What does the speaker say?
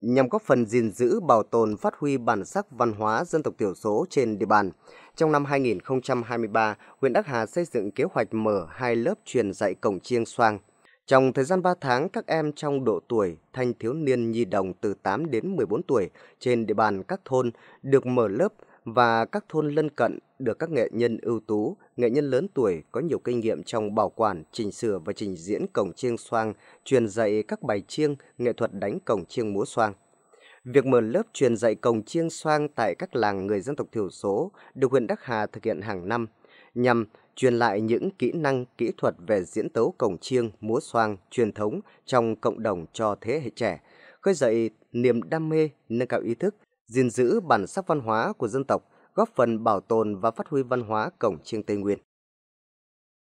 nhằm góp phần gìn giữ, bảo tồn, phát huy bản sắc văn hóa dân tộc thiểu số trên địa bàn. Trong năm 2023, huyện Đắc Hà xây dựng kế hoạch mở hai lớp truyền dạy cổng chiêng xoang. Trong thời gian 3 tháng, các em trong độ tuổi thanh thiếu niên nhi đồng từ 8 đến 14 tuổi trên địa bàn các thôn được mở lớp và các thôn lân cận được các nghệ nhân ưu tú, nghệ nhân lớn tuổi có nhiều kinh nghiệm trong bảo quản, chỉnh sửa và trình diễn cổng chiêng xoang, truyền dạy các bài chiêng, nghệ thuật đánh cổng chiêng múa xoang. Việc mở lớp truyền dạy cổng chiêng xoang tại các làng người dân tộc thiểu số được huyện Đắc Hà thực hiện hàng năm nhằm truyền lại những kỹ năng, kỹ thuật về diễn tấu cổng chiêng, múa xoang truyền thống trong cộng đồng cho thế hệ trẻ, khơi dậy niềm đam mê, nâng cao ý thức, gìn giữ bản sắc văn hóa của dân tộc, góp phần bảo tồn và phát huy văn hóa cổng chiêng Tây Nguyên.